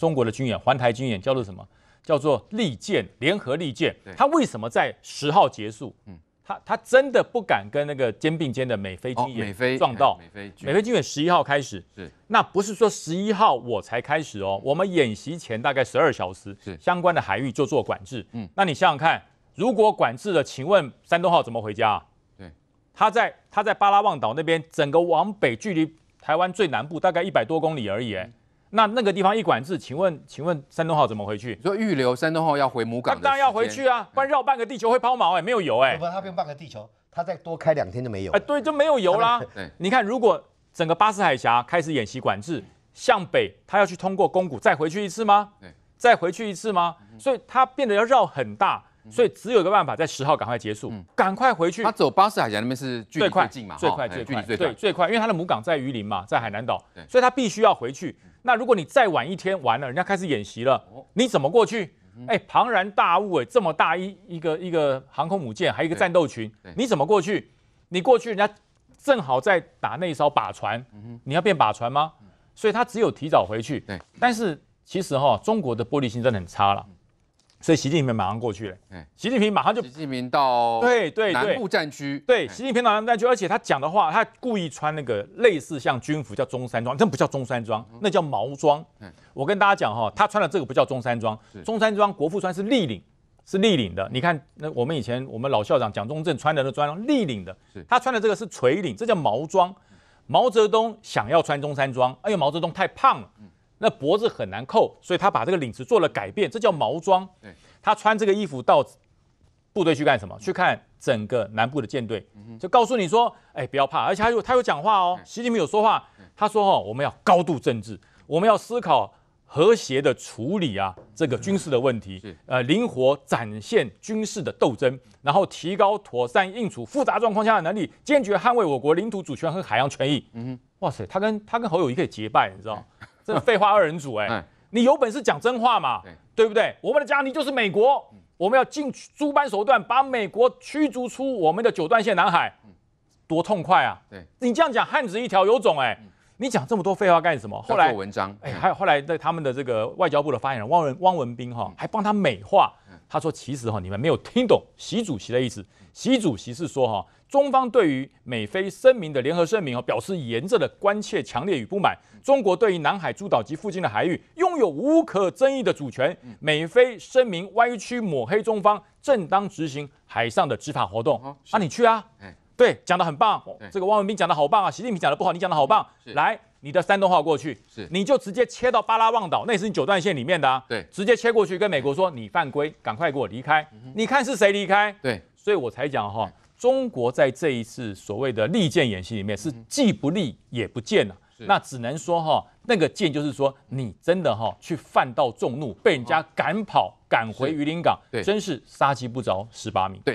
中国的军演，环台军演叫做什么？叫做利剑联合利剑。他为什么在十号结束？嗯，他他真的不敢跟那个肩并肩的美菲军演，美菲撞到。美菲军演十一号开始，是。那不是说十一号我才开始哦，我们演习前大概十二小时，是相关的海域就做管制。嗯，那你想想看，如果管制了，请问山东号怎么回家？他在他在巴拉望岛那边，整个往北距离台湾最南部大概一百多公里而已。哎。那那个地方一管制，请问请问山东号怎么回去？说预留山东号要回母港，当然要回去啊！不然绕半个地球会抛锚哎，没有油哎。不，么它用半个地球？它再多开两天就没有哎？对，就没有油啦。你看如果整个巴士海峡开始演习管制，向北它要去通过公古再回去一次吗？再回去一次吗？所以它变得要绕很大，所以只有一个办法，在十号赶快结束，赶快回去。它走巴士海峡那边是最快近嘛？最快，最快最快，因为它的母港在榆林嘛，在海南岛，所以它必须要回去。那如果你再晚一天完了，人家开始演习了，你怎么过去？哎，庞然大物哎，这么大一一个一个航空母舰，还有一个战斗群，你怎么过去？你过去人家正好在打那一艘靶船，你要变靶船吗？所以他只有提早回去。但是其实哈，中国的玻璃心真的很差了。所以习近平马上过去了。习近平马上就习近平到对对南部战区对，习近平南部战区，而且他讲的话，他故意穿那个类似像军服叫中山装，那不叫中山装，那叫毛装。我跟大家讲哈，他穿的这个不叫中山装，中山装国父穿是立领，是立领的。你看那我们以前我们老校长蒋中正穿的那装立领的，他穿的这个是垂领，这叫毛装。毛泽东想要穿中山装，因呦，毛泽东太胖了。那脖子很难扣，所以他把这个领子做了改变，这叫毛装。他穿这个衣服到部队去干什么？去看整个南部的舰队，就告诉你说，哎，不要怕。而且他有他有讲话哦，习近平有说话，他说哦，我们要高度政治，我们要思考和谐的处理啊这个军事的问题，呃，灵活展现军事的斗争，然后提高妥善应处复杂状况下的能力，坚决捍卫我国领土主权和海洋权益。嗯，哇塞，他跟他跟侯友谊可以结拜，你知道。这废话二人组哎，你有本事讲真话嘛？对不对？我们的家你就是美国，我们要尽诸般手段把美国驱逐出我们的九段线南海，多痛快啊！对你这样讲汉子一条有种哎，你讲这么多废话干什么？后来文章哎，还有后来的他们的这个外交部的发言人汪文汪文斌哈，还帮他美化。他说：“其实哈，你们没有听懂习主席的意思。习主席是说哈，中方对于美菲声明的联合声明表示严正的关切、强烈与不满。中国对于南海诸岛及附近的海域拥有无可争议的主权。美菲声明歪曲抹黑中方正当执行海上的执法活动。啊，你去啊，对，讲的很棒。这个汪文斌讲的好棒啊，习近平讲的不好，你讲的好棒。来。”你的山东号过去是，你就直接切到巴拉望岛，那是你九段线里面的啊，对，直接切过去跟美国说你犯规，赶快给我离开。你看是谁离开？对，所以我才讲哈，中国在这一次所谓的利剑演习里面是既不利也不见了，那只能说哈，那个剑就是说你真的哈去犯到众怒，被人家赶跑赶回榆林港，对，真是杀鸡不着十八米，对。